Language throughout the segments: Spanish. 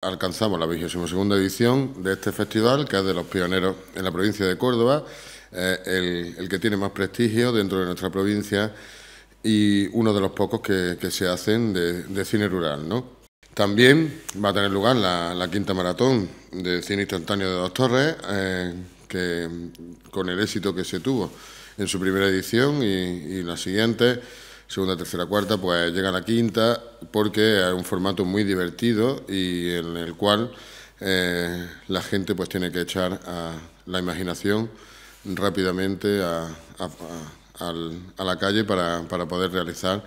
Alcanzamos la segunda edición de este festival, que es de los pioneros en la provincia de Córdoba, eh, el, que tiene más prestigio dentro de nuestra provincia y uno de los pocos que, se hacen de, cine rural. También va a tener lugar la, quinta maratón de cine instantáneo de Dos Torres, eh, que con el éxito que se tuvo en su primera edición y, y la siguiente segunda, tercera, cuarta, pues llega la quinta porque es un formato muy divertido y en el cual eh, la gente pues tiene que echar a la imaginación rápidamente a, la calle para, poder realizar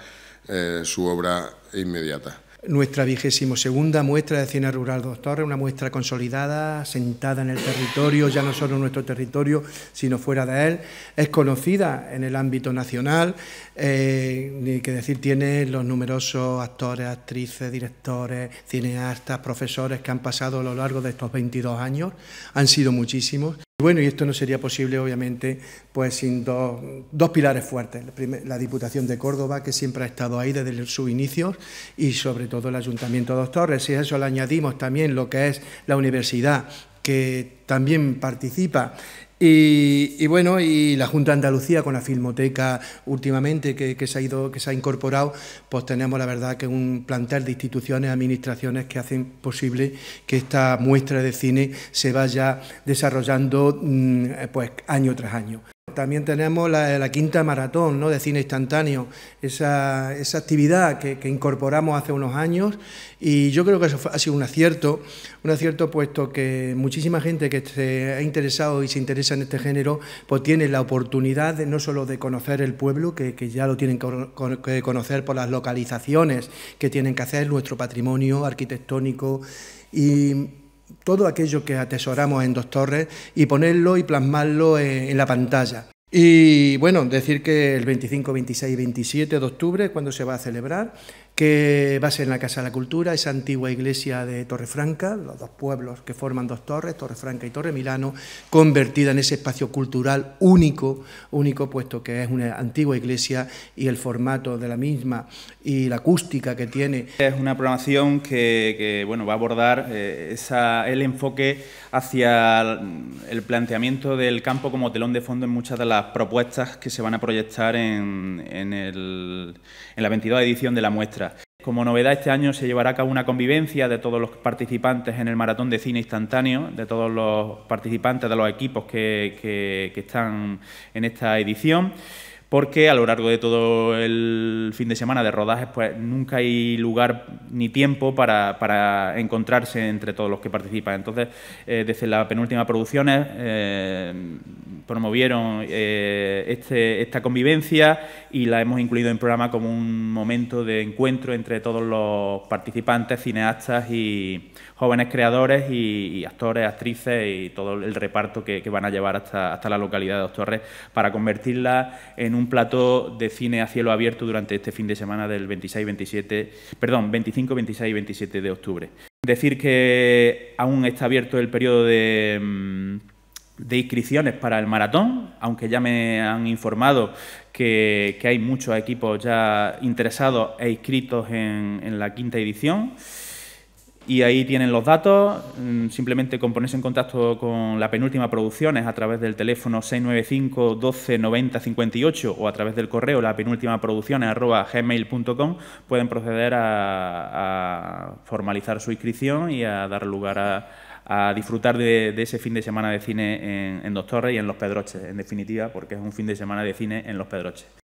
eh, su obra inmediata nuestra vigésimo segunda muestra de cine rural dos torres, una muestra consolidada, sentada en el territorio, ya no solo en nuestro territorio, sino fuera de él, es conocida en el ámbito nacional, eh, ni que decir tiene los numerosos actores, actrices, directores, cineastas, profesores que han pasado a lo largo de estos 22 años, han sido muchísimos. Bueno, y esto no sería posible, obviamente, pues sin dos, pilares fuertes. La, Diputación de Córdoba, que siempre ha estado ahí desde sus inicios, y sobre todo el Ayuntamiento de Dos Torres. Si a eso le añadimos también lo que es la universidad, que también participa y, bueno, y la Junta de Andalucía con la Filmoteca últimamente que, que, se ha ido, que se ha incorporado, pues tenemos la verdad que un plantel de instituciones, administraciones que hacen posible que esta muestra de cine se vaya desarrollando mm, pues año tras año. También tenemos la, quinta maratón ¿no? de cine instantáneo, esa, esa actividad que, incorporamos hace unos años y yo creo que eso ha sido un acierto, un acierto puesto que muchísima gente que se ha interesado y se interesa en este género pues tiene la oportunidad no solo de conocer el pueblo, que, ya lo tienen que conocer por las localizaciones que tienen que hacer, nuestro patrimonio arquitectónico y todo aquello que atesoramos en Dos Torres y ponerlo y plasmarlo en, la pantalla. Y bueno, decir que el 25, 26 y 27 de octubre cuando se va a celebrar que va a ser en la Casa de la Cultura, esa antigua iglesia de Torrefranca, los dos pueblos que forman dos torres, Torrefranca y Torre Milano, convertida en ese espacio cultural único, único puesto que es una antigua iglesia y el formato de la misma y la acústica que tiene. Es una programación que, bueno, va a abordar eh, esa, el enfoque hacia el planteamiento del campo como telón de fondo en muchas de las propuestas que se van a proyectar en, el, en la 22 edición de la muestra. Como novedad, este año se llevará a cabo una convivencia de todos los participantes en el maratón de cine instantáneo, de todos los participantes de los equipos que, que, están en esta edición porque a lo largo de todo el fin de semana de rodajes pues nunca hay lugar ni tiempo para, encontrarse entre todos los que participan. Entonces, eh, desde la penúltima producción eh, promovieron eh, este, esta convivencia y la hemos incluido en el programa como un momento de encuentro entre todos los participantes, cineastas y jóvenes creadores y, actores, actrices y todo el reparto que, van a llevar hasta, la localidad de Dos Torres para convertirla en un plató de cine a cielo abierto durante este fin de semana del 26, 27, perdón, 25, 26 y 27 de octubre. Decir que aún está abierto el periodo de... Mm, de inscripciones para el maratón, aunque ya me han informado que, hay muchos equipos ya interesados e inscritos en, la quinta edición. Y ahí tienen los datos, mm, simplemente con ponerse en contacto con la penúltima producciones a través del teléfono 695 12 90 58 o a través del correo la penúltima gmail.com pueden proceder a formalizar su inscripción y a dar lugar a, a disfrutar de, ese fin de semana de cine en, en Dos Torres y en Los Pedroches, en definitiva, porque es un fin de semana de cine en Los Pedroches.